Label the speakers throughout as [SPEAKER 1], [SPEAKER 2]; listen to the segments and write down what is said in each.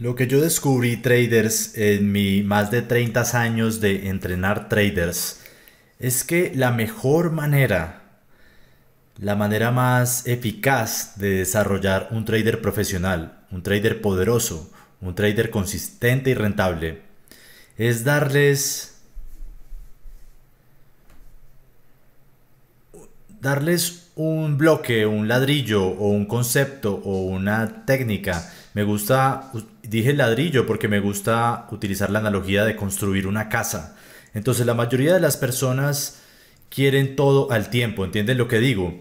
[SPEAKER 1] Lo que yo descubrí, traders, en mi más de 30 años de entrenar traders, es que la mejor manera, la manera más eficaz de desarrollar un trader profesional, un trader poderoso, un trader consistente y rentable, es darles darles un bloque, un ladrillo o un concepto o una técnica. Me gusta dije ladrillo porque me gusta utilizar la analogía de construir una casa. Entonces la mayoría de las personas quieren todo al tiempo, ¿entienden lo que digo?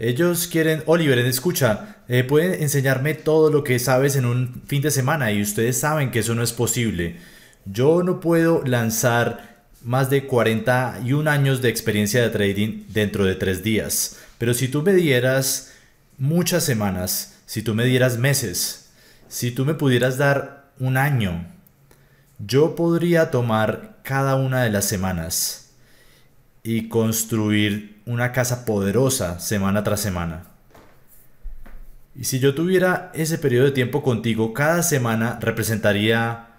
[SPEAKER 1] Ellos quieren, Oliver, escucha, eh, pueden enseñarme todo lo que sabes en un fin de semana y ustedes saben que eso no es posible. Yo no puedo lanzar más de 41 años de experiencia de trading dentro de tres días. Pero si tú me dieras muchas semanas, si tú me dieras meses, si tú me pudieras dar un año, yo podría tomar cada una de las semanas y construir una casa poderosa semana tras semana. Y si yo tuviera ese periodo de tiempo contigo, cada semana representaría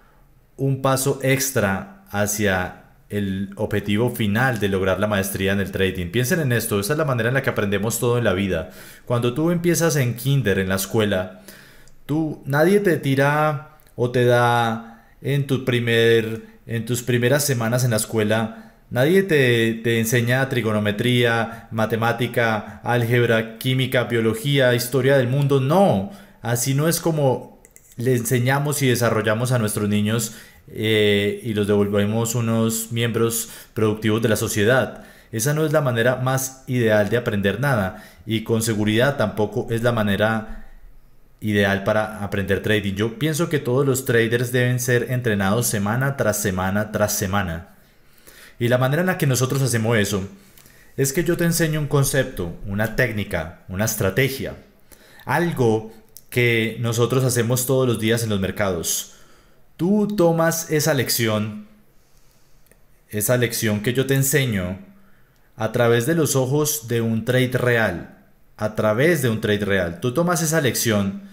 [SPEAKER 1] un paso extra hacia el objetivo final de lograr la maestría en el trading. Piensen en esto, esa es la manera en la que aprendemos todo en la vida. Cuando tú empiezas en kinder, en la escuela, Tú, nadie te tira o te da en, primer, en tus primeras semanas en la escuela, nadie te, enseña trigonometría, matemática, álgebra, química, biología, historia del mundo. No, así no es como le enseñamos y desarrollamos a nuestros niños eh, y los devolvemos unos miembros productivos de la sociedad. Esa no es la manera más ideal de aprender nada y con seguridad tampoco es la manera ideal para aprender trading. Yo pienso que todos los traders deben ser entrenados semana tras semana tras semana. Y la manera en la que nosotros hacemos eso es que yo te enseño un concepto, una técnica, una estrategia, algo que nosotros hacemos todos los días en los mercados. Tú tomas esa lección, esa lección que yo te enseño a través de los ojos de un trade real, a través de un trade real. Tú tomas esa lección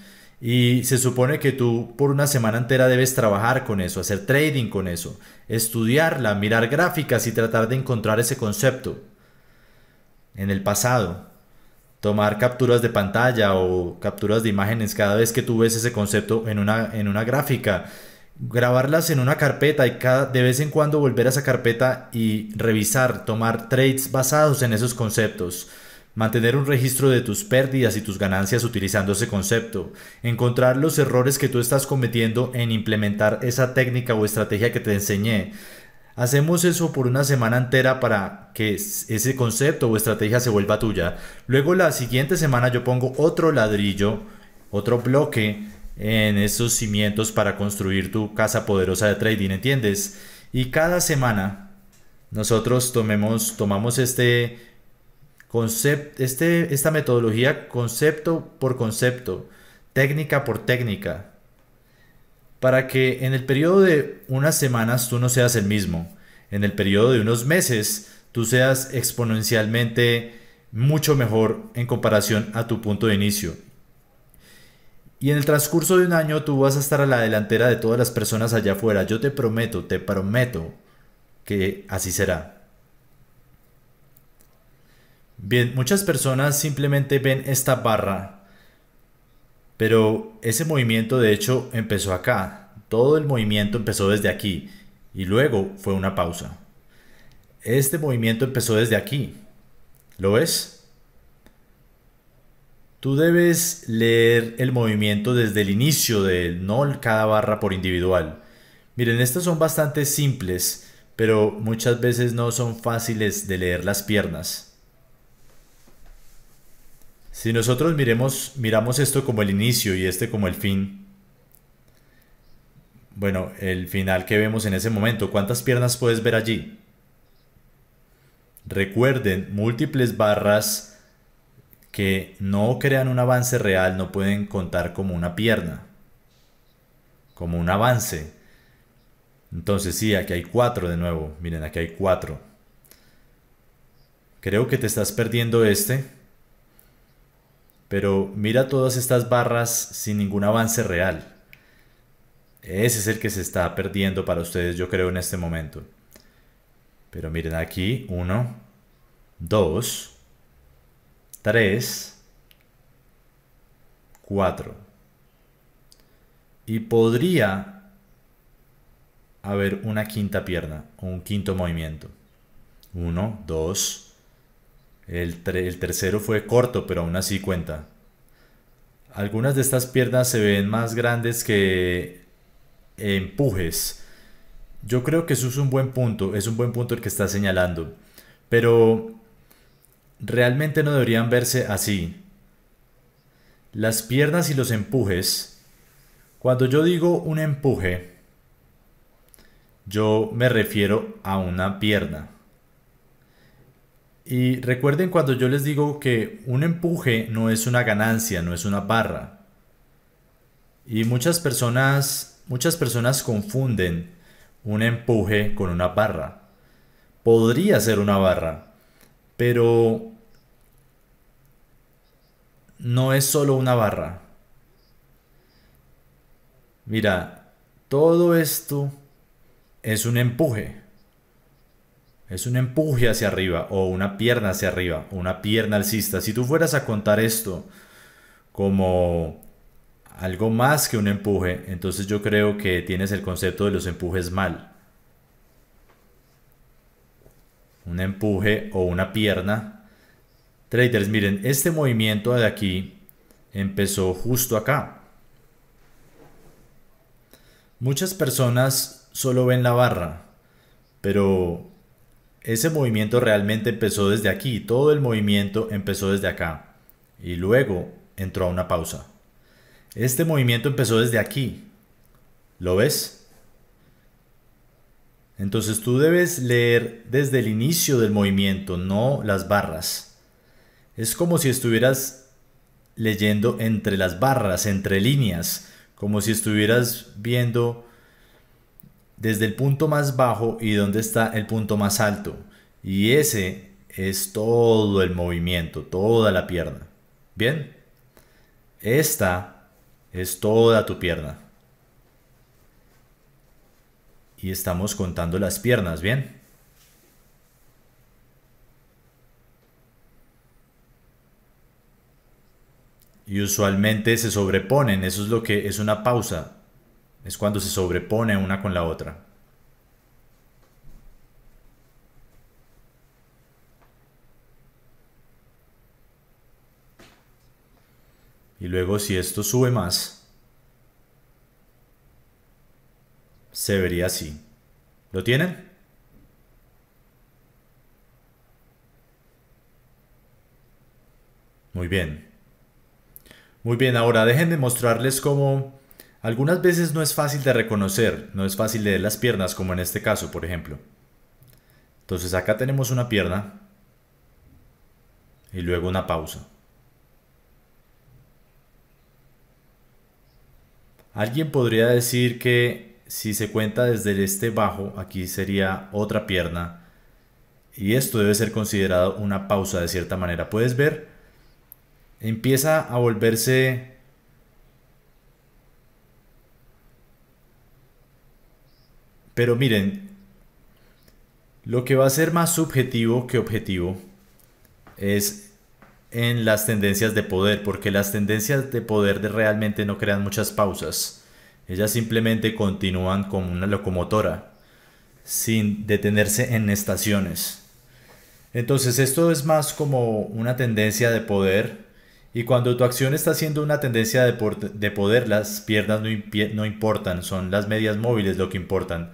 [SPEAKER 1] y se supone que tú por una semana entera debes trabajar con eso, hacer trading con eso, estudiarla, mirar gráficas y tratar de encontrar ese concepto. En el pasado, tomar capturas de pantalla o capturas de imágenes cada vez que tú ves ese concepto en una, en una gráfica, grabarlas en una carpeta y cada, de vez en cuando volver a esa carpeta y revisar, tomar trades basados en esos conceptos Mantener un registro de tus pérdidas y tus ganancias utilizando ese concepto. Encontrar los errores que tú estás cometiendo en implementar esa técnica o estrategia que te enseñé. Hacemos eso por una semana entera para que ese concepto o estrategia se vuelva tuya. Luego la siguiente semana yo pongo otro ladrillo, otro bloque en esos cimientos para construir tu casa poderosa de trading, ¿entiendes? Y cada semana nosotros tomemos, tomamos este este, esta metodología concepto por concepto, técnica por técnica, para que en el periodo de unas semanas tú no seas el mismo, en el periodo de unos meses tú seas exponencialmente mucho mejor en comparación a tu punto de inicio. Y en el transcurso de un año tú vas a estar a la delantera de todas las personas allá afuera. Yo te prometo, te prometo que así será. Bien, muchas personas simplemente ven esta barra, pero ese movimiento de hecho empezó acá. Todo el movimiento empezó desde aquí y luego fue una pausa. Este movimiento empezó desde aquí. ¿Lo ves? Tú debes leer el movimiento desde el inicio de él, no cada barra por individual. Miren, estas son bastante simples, pero muchas veces no son fáciles de leer las piernas. Si nosotros miremos, miramos esto como el inicio y este como el fin, bueno, el final que vemos en ese momento, ¿cuántas piernas puedes ver allí? Recuerden, múltiples barras que no crean un avance real no pueden contar como una pierna, como un avance. Entonces sí, aquí hay cuatro de nuevo, miren, aquí hay cuatro. Creo que te estás perdiendo este pero mira todas estas barras sin ningún avance real. Ese es el que se está perdiendo para ustedes, yo creo, en este momento. Pero miren aquí, 1, 2, 3, 4. Y podría haber una quinta pierna o un quinto movimiento. 1, 2, el, tercero fue corto, pero aún así cuenta. Algunas de estas piernas se ven más grandes que empujes. Yo creo que eso es un buen punto, es un buen punto el que está señalando. Pero realmente no deberían verse así. Las piernas y los empujes. Cuando yo digo un empuje, yo me refiero a una pierna. Y recuerden cuando yo les digo que un empuje no es una ganancia, no es una barra. Y muchas personas, muchas personas confunden un empuje con una barra. Podría ser una barra, pero no es solo una barra. Mira, todo esto es un empuje. Es un empuje hacia arriba o una pierna hacia arriba, o una pierna alcista. Si tú fueras a contar esto como algo más que un empuje, entonces yo creo que tienes el concepto de los empujes mal. Un empuje o una pierna. Traders, miren, este movimiento de aquí empezó justo acá. Muchas personas solo ven la barra, pero ese movimiento realmente empezó desde aquí, todo el movimiento empezó desde acá. Y luego entró a una pausa. Este movimiento empezó desde aquí. ¿Lo ves? Entonces tú debes leer desde el inicio del movimiento, no las barras. Es como si estuvieras leyendo entre las barras, entre líneas, como si estuvieras viendo desde el punto más bajo y dónde está el punto más alto. Y ese es todo el movimiento, toda la pierna. ¿Bien? Esta es toda tu pierna. Y estamos contando las piernas, ¿bien? Y usualmente se sobreponen, eso es lo que es una pausa es cuando se sobrepone una con la otra. Y luego si esto sube más, se vería así. ¿Lo tienen? Muy bien. Muy bien, ahora dejen de mostrarles cómo algunas veces no es fácil de reconocer, no es fácil leer las piernas, como en este caso, por ejemplo. Entonces acá tenemos una pierna y luego una pausa. Alguien podría decir que si se cuenta desde este bajo, aquí sería otra pierna. Y esto debe ser considerado una pausa de cierta manera. Puedes ver, empieza a volverse Pero miren, lo que va a ser más subjetivo que objetivo es en las tendencias de poder, porque las tendencias de poder realmente no crean muchas pausas. Ellas simplemente continúan como una locomotora, sin detenerse en estaciones. Entonces esto es más como una tendencia de poder y cuando tu acción está siendo una tendencia de, poder, las piernas no importan, son las medias móviles lo que importan.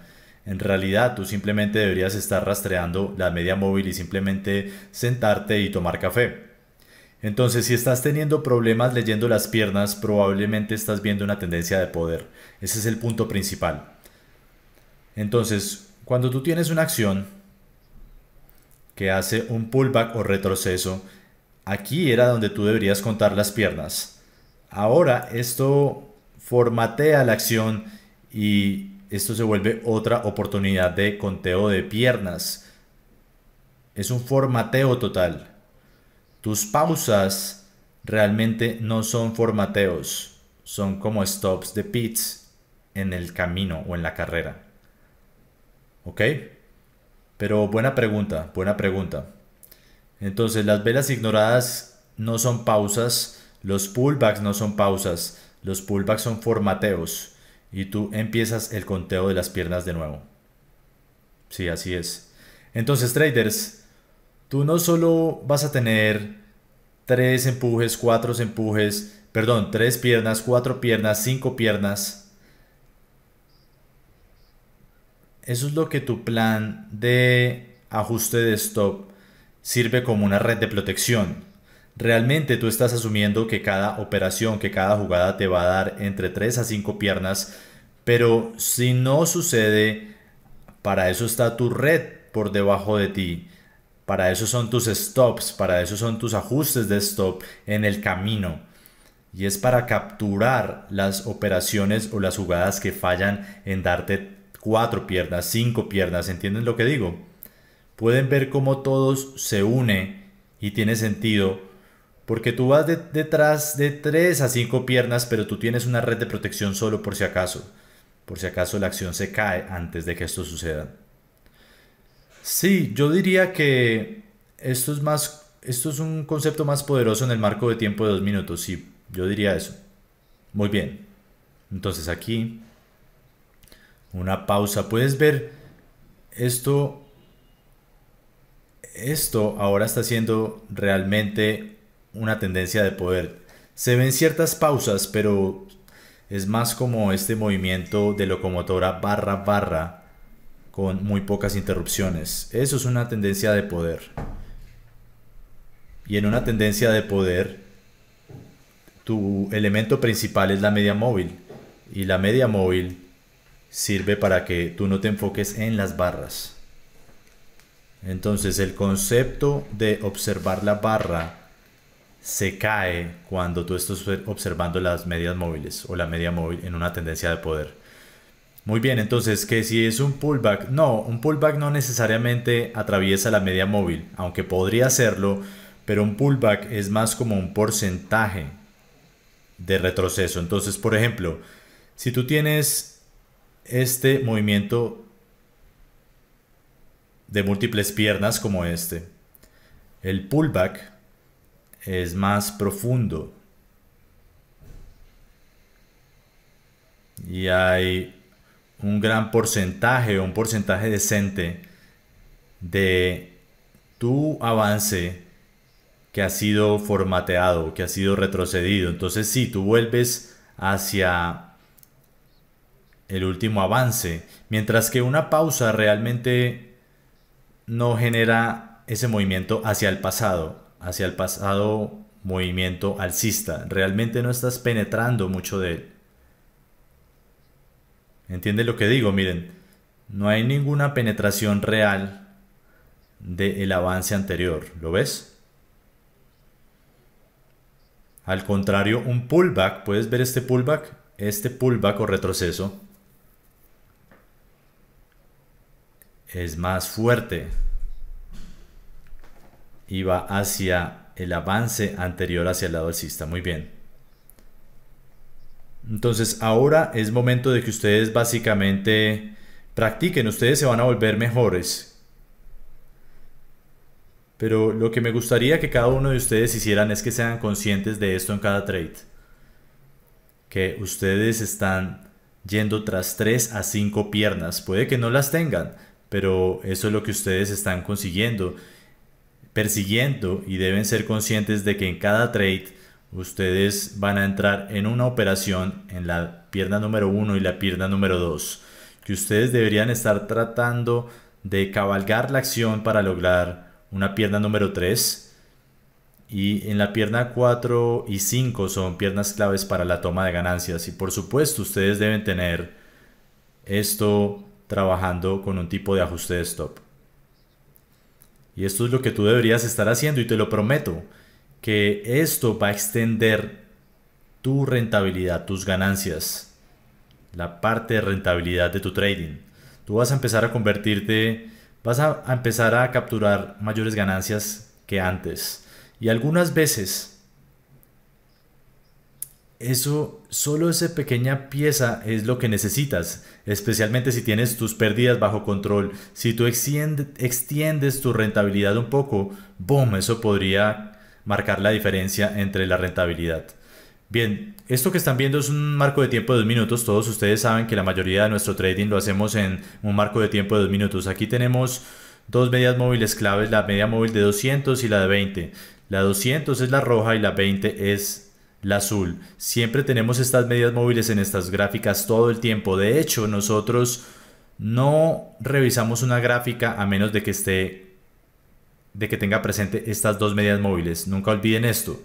[SPEAKER 1] En realidad tú simplemente deberías estar rastreando la media móvil y simplemente sentarte y tomar café. Entonces, si estás teniendo problemas leyendo las piernas, probablemente estás viendo una tendencia de poder. Ese es el punto principal. Entonces, cuando tú tienes una acción que hace un pullback o retroceso, aquí era donde tú deberías contar las piernas. Ahora esto formatea la acción y esto se vuelve otra oportunidad de conteo de piernas. Es un formateo total. Tus pausas realmente no son formateos, son como stops de pits en el camino o en la carrera. ¿Ok? Pero buena pregunta, buena pregunta. Entonces las velas ignoradas no son pausas, los pullbacks no son pausas, los pullbacks son formateos y tú empiezas el conteo de las piernas de nuevo. Sí, así es. Entonces, traders, tú no solo vas a tener tres empujes, cuatro empujes, perdón, tres piernas, cuatro piernas, cinco piernas. Eso es lo que tu plan de ajuste de stop sirve como una red de protección realmente tú estás asumiendo que cada operación, que cada jugada te va a dar entre 3 a 5 piernas, pero si no sucede, para eso está tu red por debajo de ti. Para eso son tus stops, para eso son tus ajustes de stop en el camino. Y es para capturar las operaciones o las jugadas que fallan en darte cuatro piernas, cinco piernas, ¿entienden lo que digo? Pueden ver cómo todos se une y tiene sentido porque tú vas detrás de tres a cinco piernas, pero tú tienes una red de protección solo por si acaso. Por si acaso la acción se cae antes de que esto suceda. Sí, yo diría que esto es más esto es un concepto más poderoso en el marco de tiempo de dos minutos, sí, yo diría eso. Muy bien. Entonces aquí, una pausa. Puedes ver esto. Esto ahora está siendo realmente una tendencia de poder. Se ven ciertas pausas, pero es más como este movimiento de locomotora barra barra con muy pocas interrupciones. Eso es una tendencia de poder. Y en una tendencia de poder, tu elemento principal es la media móvil. Y la media móvil sirve para que tú no te enfoques en las barras. Entonces el concepto de observar la barra se cae cuando tú estás observando las medias móviles o la media móvil en una tendencia de poder. Muy bien, entonces ¿qué si es un pullback, no, un pullback no necesariamente atraviesa la media móvil, aunque podría hacerlo, pero un pullback es más como un porcentaje de retroceso. Entonces, por ejemplo, si tú tienes este movimiento de múltiples piernas como este, el pullback es más profundo. Y hay un gran porcentaje, un porcentaje decente de tu avance que ha sido formateado, que ha sido retrocedido. Entonces si tú vuelves hacia el último avance, mientras que una pausa realmente no genera ese movimiento hacia el pasado, hacia el pasado movimiento alcista. Realmente no estás penetrando mucho de él. Entiendes lo que digo? Miren, no hay ninguna penetración real del avance anterior. ¿Lo ves? Al contrario, un pullback, ¿puedes ver este pullback? Este pullback o retroceso es más fuerte iba hacia el avance anterior hacia el lado alcista. Muy bien. Entonces ahora es momento de que ustedes básicamente practiquen, ustedes se van a volver mejores. Pero lo que me gustaría que cada uno de ustedes hicieran es que sean conscientes de esto en cada trade. Que ustedes están yendo tras 3 a 5 piernas. Puede que no las tengan, pero eso es lo que ustedes están consiguiendo persiguiendo y deben ser conscientes de que en cada trade ustedes van a entrar en una operación en la pierna número 1 y la pierna número 2 que ustedes deberían estar tratando de cabalgar la acción para lograr una pierna número 3 y en la pierna 4 y 5 son piernas claves para la toma de ganancias y por supuesto ustedes deben tener esto trabajando con un tipo de ajuste de stop. Y esto es lo que tú deberías estar haciendo y te lo prometo, que esto va a extender tu rentabilidad, tus ganancias, la parte de rentabilidad de tu trading. Tú vas a empezar a convertirte, vas a empezar a capturar mayores ganancias que antes. Y algunas veces eso, solo esa pequeña pieza es lo que necesitas, especialmente si tienes tus pérdidas bajo control. Si tú extiendes tu rentabilidad un poco, boom, eso podría marcar la diferencia entre la rentabilidad. Bien, esto que están viendo es un marco de tiempo de dos minutos. Todos ustedes saben que la mayoría de nuestro trading lo hacemos en un marco de tiempo de dos minutos. Aquí tenemos dos medias móviles claves, la media móvil de 200 y la de 20. La 200 es la roja y la 20 es la azul. Siempre tenemos estas medidas móviles en estas gráficas todo el tiempo. De hecho, nosotros no revisamos una gráfica a menos de que esté de que tenga presente estas dos medias móviles. Nunca olviden esto.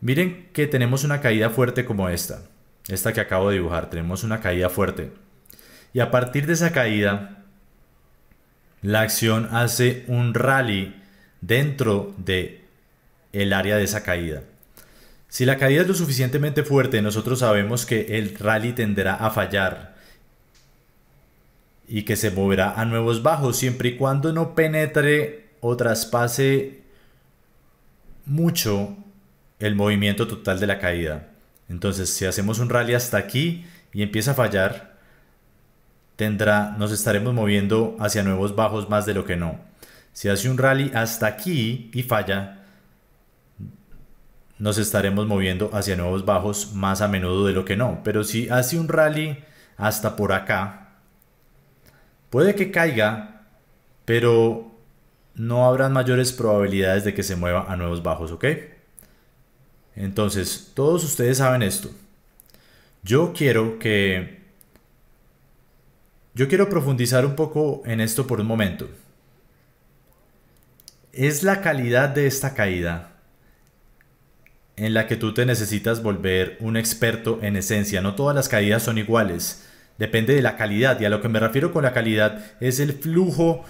[SPEAKER 1] Miren que tenemos una caída fuerte como esta. Esta que acabo de dibujar, tenemos una caída fuerte. Y a partir de esa caída la acción hace un rally dentro de el área de esa caída. Si la caída es lo suficientemente fuerte, nosotros sabemos que el rally tenderá a fallar y que se moverá a nuevos bajos siempre y cuando no penetre o traspase mucho el movimiento total de la caída. Entonces, si hacemos un rally hasta aquí y empieza a fallar, tendrá, nos estaremos moviendo hacia nuevos bajos más de lo que no. Si hace un rally hasta aquí y falla, nos estaremos moviendo hacia nuevos bajos más a menudo de lo que no. Pero si hace un rally hasta por acá, puede que caiga, pero no habrán mayores probabilidades de que se mueva a nuevos bajos, ¿ok? Entonces, todos ustedes saben esto. Yo quiero que... Yo quiero profundizar un poco en esto por un momento. Es la calidad de esta caída en la que tú te necesitas volver un experto en esencia. No todas las caídas son iguales. Depende de la calidad. Y a lo que me refiero con la calidad es el flujo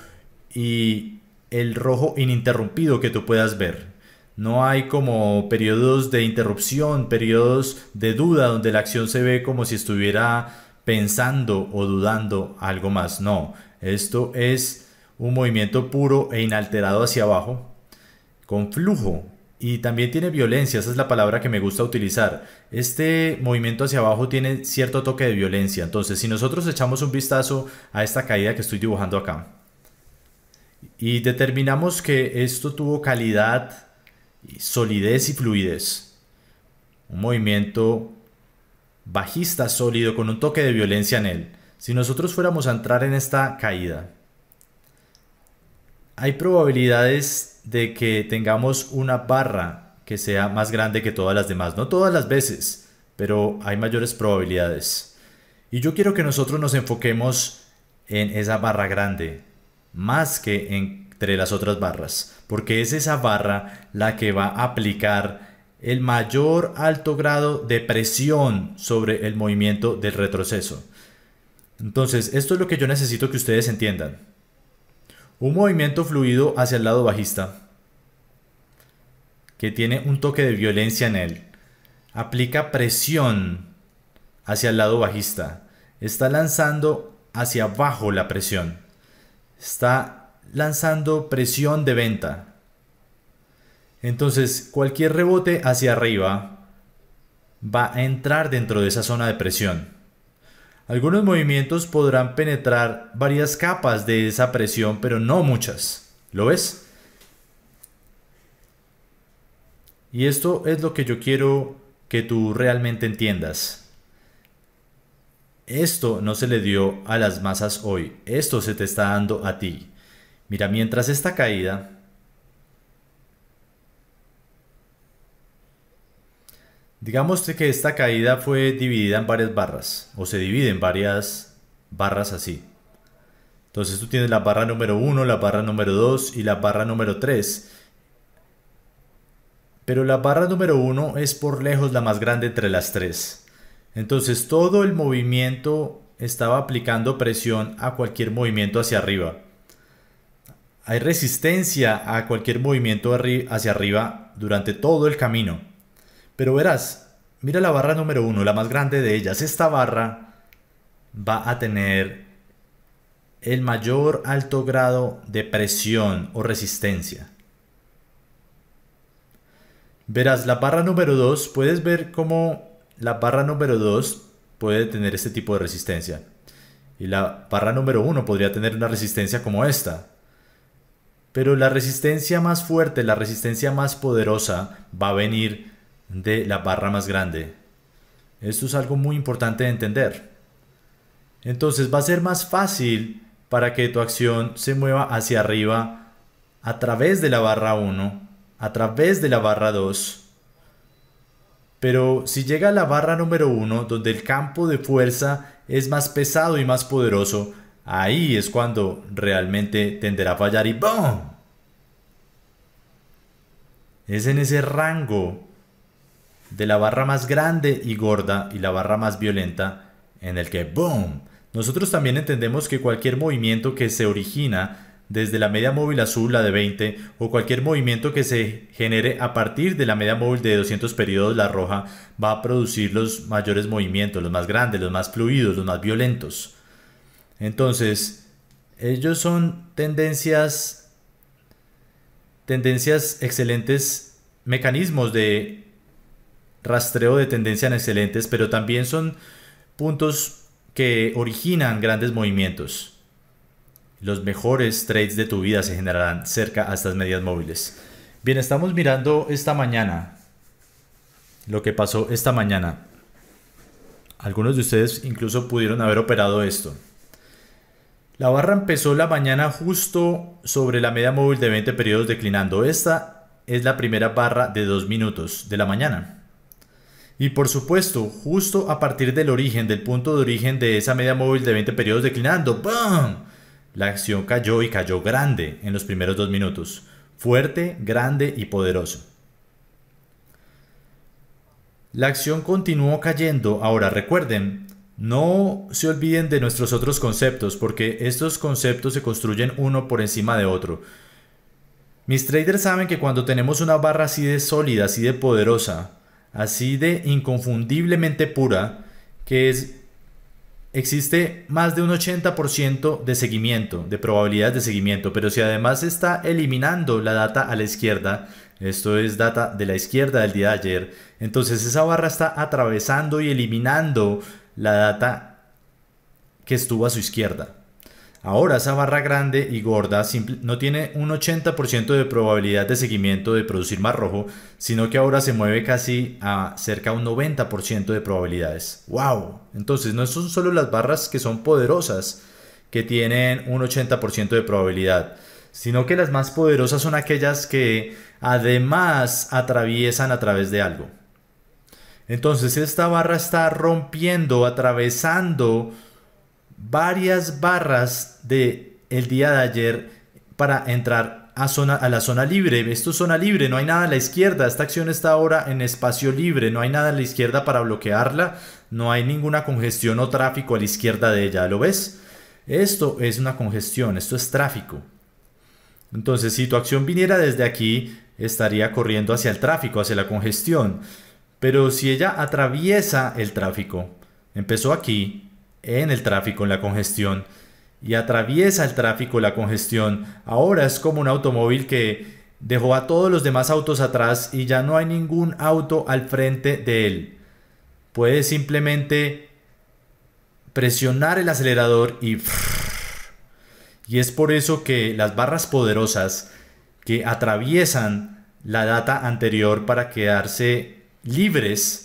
[SPEAKER 1] y el rojo ininterrumpido que tú puedas ver. No hay como periodos de interrupción, periodos de duda donde la acción se ve como si estuviera pensando o dudando algo más. No, esto es un movimiento puro e inalterado hacia abajo con flujo y también tiene violencia, esa es la palabra que me gusta utilizar. Este movimiento hacia abajo tiene cierto toque de violencia. Entonces, si nosotros echamos un vistazo a esta caída que estoy dibujando acá y determinamos que esto tuvo calidad, solidez y fluidez. Un movimiento bajista sólido con un toque de violencia en él. Si nosotros fuéramos a entrar en esta caída, hay probabilidades de que tengamos una barra que sea más grande que todas las demás. No todas las veces, pero hay mayores probabilidades. Y yo quiero que nosotros nos enfoquemos en esa barra grande, más que entre las otras barras, porque es esa barra la que va a aplicar el mayor alto grado de presión sobre el movimiento del retroceso. Entonces, esto es lo que yo necesito que ustedes entiendan. Un movimiento fluido hacia el lado bajista que tiene un toque de violencia en él. Aplica presión hacia el lado bajista. Está lanzando hacia abajo la presión. Está lanzando presión de venta. Entonces, cualquier rebote hacia arriba va a entrar dentro de esa zona de presión. Algunos movimientos podrán penetrar varias capas de esa presión, pero no muchas. ¿Lo ves? Y esto es lo que yo quiero que tú realmente entiendas. Esto no se le dio a las masas hoy, esto se te está dando a ti. Mira, mientras esta caída Digamos que esta caída fue dividida en varias barras, o se divide en varias barras así. Entonces tú tienes la barra número 1, la barra número 2 y la barra número 3. Pero la barra número 1 es por lejos la más grande entre las tres. Entonces todo el movimiento estaba aplicando presión a cualquier movimiento hacia arriba. Hay resistencia a cualquier movimiento hacia arriba durante todo el camino. Pero verás, mira la barra número 1, la más grande de ellas. Esta barra va a tener el mayor alto grado de presión o resistencia. Verás, la barra número 2, puedes ver cómo la barra número 2 puede tener este tipo de resistencia. Y la barra número 1 podría tener una resistencia como esta. Pero la resistencia más fuerte, la resistencia más poderosa va a venir de la barra más grande. Esto es algo muy importante de entender. Entonces va a ser más fácil para que tu acción se mueva hacia arriba a través de la barra 1, a través de la barra 2. Pero si llega a la barra número 1, donde el campo de fuerza es más pesado y más poderoso, ahí es cuando realmente tenderá a fallar y ¡BOOM! Es en ese rango de la barra más grande y gorda y la barra más violenta en el que ¡boom! Nosotros también entendemos que cualquier movimiento que se origina desde la media móvil azul, la de 20, o cualquier movimiento que se genere a partir de la media móvil de 200 periodos, la roja, va a producir los mayores movimientos, los más grandes, los más fluidos, los más violentos. Entonces, ellos son tendencias, tendencias excelentes, mecanismos de rastreo de tendencia en excelentes, pero también son puntos que originan grandes movimientos. Los mejores trades de tu vida se generarán cerca a estas medias móviles. Bien, estamos mirando esta mañana lo que pasó esta mañana. Algunos de ustedes incluso pudieron haber operado esto. La barra empezó la mañana justo sobre la media móvil de 20 periodos declinando. Esta es la primera barra de 2 minutos de la mañana. Y por supuesto, justo a partir del origen, del punto de origen de esa media móvil de 20 periodos declinando, ¡bam! La acción cayó y cayó grande en los primeros dos minutos. Fuerte, grande y poderoso. La acción continuó cayendo. Ahora recuerden, no se olviden de nuestros otros conceptos, porque estos conceptos se construyen uno por encima de otro. Mis traders saben que cuando tenemos una barra así de sólida, así de poderosa, así de inconfundiblemente pura que es, existe más de un 80% de seguimiento, de probabilidades de seguimiento, pero si además está eliminando la data a la izquierda, esto es data de la izquierda del día de ayer, entonces esa barra está atravesando y eliminando la data que estuvo a su izquierda. Ahora esa barra grande y gorda no tiene un 80% de probabilidad de seguimiento de producir más rojo, sino que ahora se mueve casi a cerca un 90% de probabilidades. ¡Wow! Entonces no son solo las barras que son poderosas, que tienen un 80% de probabilidad, sino que las más poderosas son aquellas que además atraviesan a través de algo. Entonces esta barra está rompiendo, atravesando varias barras de el día de ayer para entrar a, zona, a la zona libre. Esto es zona libre, no hay nada a la izquierda. Esta acción está ahora en espacio libre, no hay nada a la izquierda para bloquearla, no hay ninguna congestión o tráfico a la izquierda de ella, ¿lo ves? Esto es una congestión, esto es tráfico. Entonces, si tu acción viniera desde aquí, estaría corriendo hacia el tráfico, hacia la congestión. Pero si ella atraviesa el tráfico, empezó aquí, en el tráfico, en la congestión, y atraviesa el tráfico, la congestión. Ahora es como un automóvil que dejó a todos los demás autos atrás y ya no hay ningún auto al frente de él. Puede simplemente presionar el acelerador y... Y es por eso que las barras poderosas que atraviesan la data anterior para quedarse libres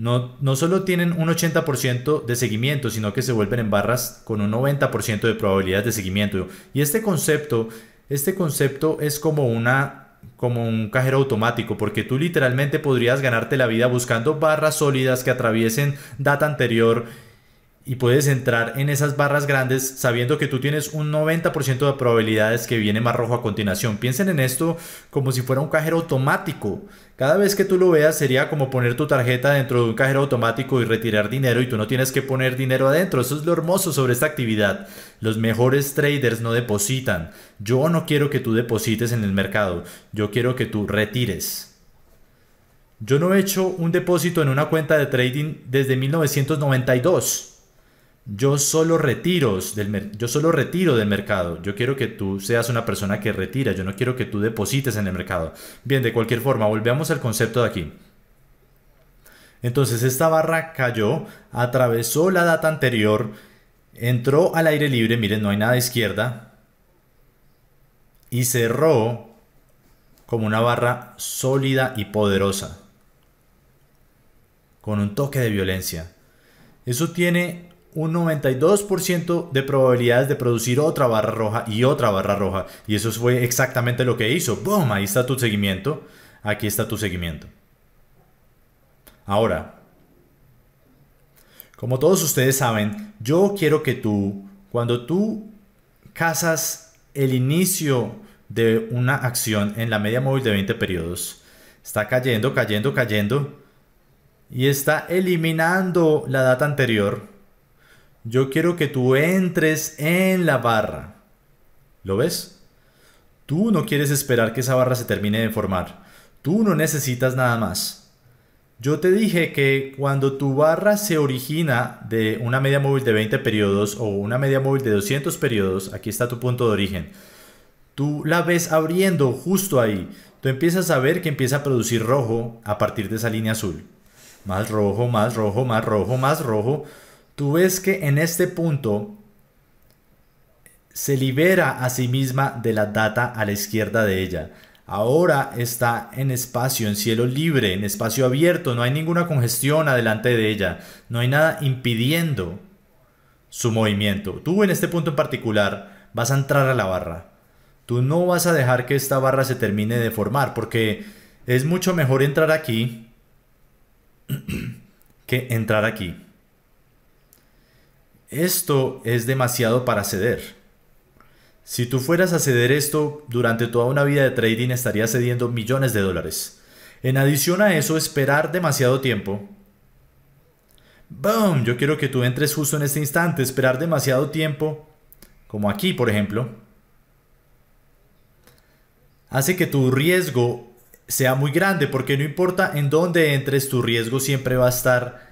[SPEAKER 1] no, solo tienen un 80% de seguimiento, sino que se vuelven en barras con un 90% de probabilidad de seguimiento. Y este concepto, este concepto es como una como un cajero automático, porque tú literalmente podrías ganarte la vida buscando barras sólidas que atraviesen data anterior y puedes entrar en esas barras grandes sabiendo que tú tienes un 90% de probabilidades que viene más rojo a continuación. Piensen en esto como si fuera un cajero automático. Cada vez que tú lo veas sería como poner tu tarjeta dentro de un cajero automático y retirar dinero y tú no tienes que poner dinero adentro. Eso es lo hermoso sobre esta actividad. Los mejores traders no depositan. Yo no quiero que tú deposites en el mercado. Yo quiero que tú retires. Yo no he hecho un depósito en una cuenta de trading desde 1992 yo solo retiros del yo solo retiro del mercado. Yo quiero que tú seas una persona que retira, yo no quiero que tú deposites en el mercado. Bien, de cualquier forma, volvemos al concepto de aquí. Entonces esta barra cayó, atravesó la data anterior, entró al aire libre, miren, no hay nada a izquierda, y cerró como una barra sólida y poderosa, con un toque de violencia. Eso tiene un 92% de probabilidades de producir otra barra roja y otra barra roja. Y eso fue exactamente lo que hizo. ¡Boom! Ahí está tu seguimiento. Aquí está tu seguimiento. Ahora, como todos ustedes saben, yo quiero que tú, cuando tú casas el inicio de una acción en la media móvil de 20 periodos, está cayendo, cayendo, cayendo y está eliminando la data anterior yo quiero que tú entres en la barra. ¿Lo ves? Tú no quieres esperar que esa barra se termine de formar. Tú no necesitas nada más. Yo te dije que cuando tu barra se origina de una media móvil de 20 periodos o una media móvil de 200 periodos, aquí está tu punto de origen, tú la ves abriendo justo ahí. Tú empiezas a ver que empieza a producir rojo a partir de esa línea azul. Más rojo, más rojo, más rojo, más rojo tú ves que en este punto se libera a sí misma de la data a la izquierda de ella. Ahora está en espacio, en cielo libre, en espacio abierto, no hay ninguna congestión adelante de ella, no hay nada impidiendo su movimiento. Tú en este punto en particular vas a entrar a la barra. Tú no vas a dejar que esta barra se termine de formar porque es mucho mejor entrar aquí que entrar aquí. Esto es demasiado para ceder. Si tú fueras a ceder esto, durante toda una vida de trading estarías cediendo millones de dólares. En adición a eso, esperar demasiado tiempo. ¡Boom! Yo quiero que tú entres justo en este instante, esperar demasiado tiempo, como aquí por ejemplo, hace que tu riesgo sea muy grande, porque no importa en dónde entres, tu riesgo siempre va a estar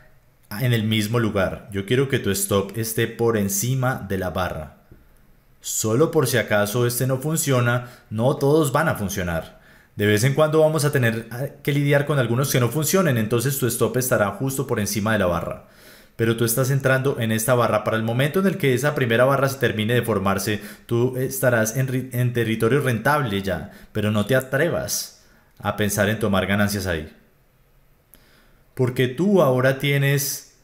[SPEAKER 1] en el mismo lugar. Yo quiero que tu stop esté por encima de la barra. Solo por si acaso este no funciona, no todos van a funcionar. De vez en cuando vamos a tener ah, que lidiar con algunos que no funcionen, entonces tu stop estará justo por encima de la barra. Pero tú estás entrando en esta barra. Para el momento en el que esa primera barra se termine de formarse, tú estarás en, en territorio rentable ya, pero no te atrevas a pensar en tomar ganancias ahí. Porque tú ahora tienes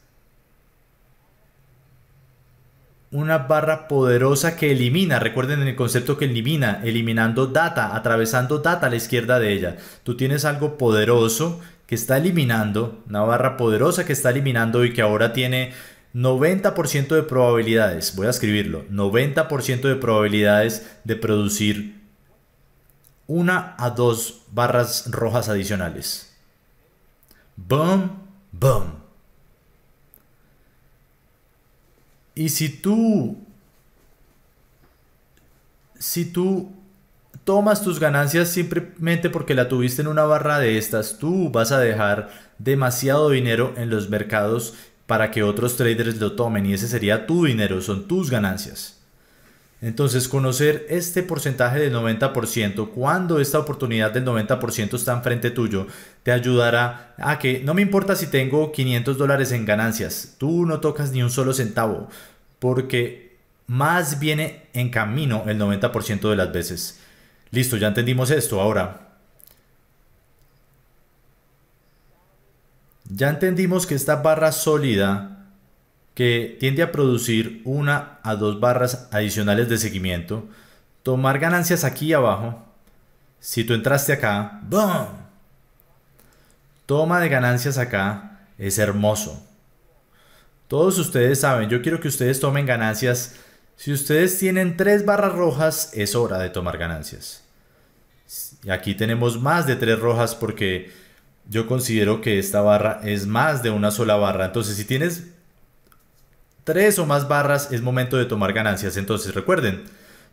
[SPEAKER 1] una barra poderosa que elimina. Recuerden el concepto que elimina, eliminando data, atravesando data a la izquierda de ella. Tú tienes algo poderoso que está eliminando, una barra poderosa que está eliminando y que ahora tiene 90% de probabilidades, voy a escribirlo, 90% de probabilidades de producir una a dos barras rojas adicionales. Bum, bum. Y si tú, si tú tomas tus ganancias simplemente porque la tuviste en una barra de estas, tú vas a dejar demasiado dinero en los mercados para que otros traders lo tomen y ese sería tu dinero, son tus ganancias. Entonces, conocer este porcentaje del 90%, cuando esta oportunidad del 90% está enfrente tuyo, te ayudará a que no me importa si tengo 500 dólares en ganancias, tú no tocas ni un solo centavo, porque más viene en camino el 90% de las veces. Listo, ya entendimos esto. Ahora, ya entendimos que esta barra sólida que tiende a producir una a dos barras adicionales de seguimiento, tomar ganancias aquí abajo. Si tú entraste acá, ¡boom! Toma de ganancias acá es hermoso. Todos ustedes saben, yo quiero que ustedes tomen ganancias. Si ustedes tienen tres barras rojas, es hora de tomar ganancias. Aquí tenemos más de tres rojas porque yo considero que esta barra es más de una sola barra. Entonces, si tienes tres o más barras es momento de tomar ganancias. Entonces recuerden,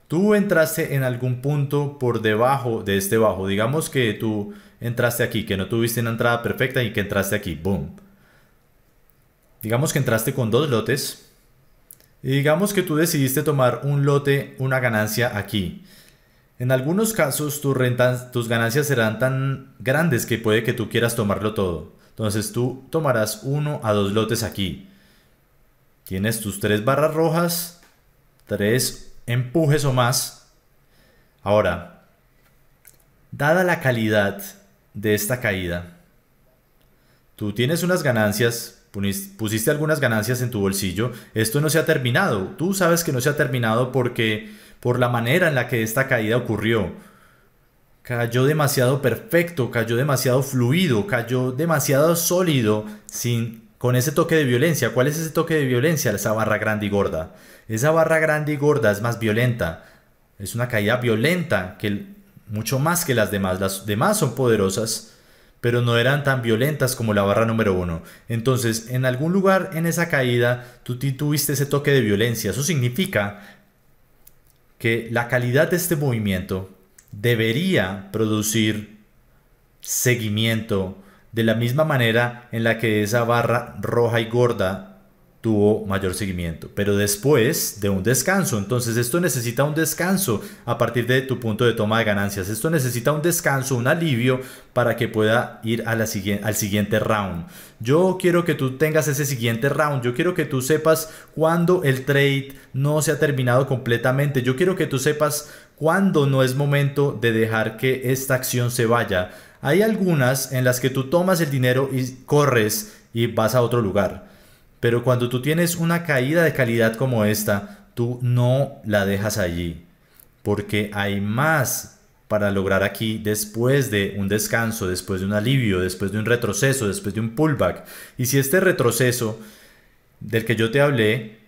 [SPEAKER 1] tú entraste en algún punto por debajo de este bajo. Digamos que tú entraste aquí, que no tuviste una entrada perfecta y que entraste aquí. Boom. Digamos que entraste con dos lotes. Y digamos que tú decidiste tomar un lote, una ganancia aquí. En algunos casos tus ganancias serán tan grandes que puede que tú quieras tomarlo todo. Entonces tú tomarás uno a dos lotes aquí. Tienes tus tres barras rojas, tres empujes o más. Ahora, dada la calidad de esta caída, tú tienes unas ganancias, pusiste algunas ganancias en tu bolsillo, esto no se ha terminado, tú sabes que no se ha terminado porque por la manera en la que esta caída ocurrió, cayó demasiado perfecto, cayó demasiado fluido, cayó demasiado sólido, sin con ese toque de violencia. ¿Cuál es ese toque de violencia? Esa barra grande y gorda. Esa barra grande y gorda es más violenta. Es una caída violenta, que mucho más que las demás. Las demás son poderosas, pero no eran tan violentas como la barra número uno. Entonces, en algún lugar en esa caída, tú tuviste ese toque de violencia. Eso significa que la calidad de este movimiento debería producir seguimiento, de la misma manera en la que esa barra roja y gorda tuvo mayor seguimiento, pero después de un descanso. Entonces esto necesita un descanso a partir de tu punto de toma de ganancias. Esto necesita un descanso, un alivio para que pueda ir al siguiente round. Yo quiero que tú tengas ese siguiente round. Yo quiero que tú sepas cuándo el trade no se ha terminado completamente. Yo quiero que tú sepas cuándo no es momento de dejar que esta acción se vaya hay algunas en las que tú tomas el dinero y corres y vas a otro lugar. Pero cuando tú tienes una caída de calidad como esta, tú no la dejas allí. Porque hay más para lograr aquí después de un descanso, después de un alivio, después de un retroceso, después de un pullback. Y si este retroceso del que yo te hablé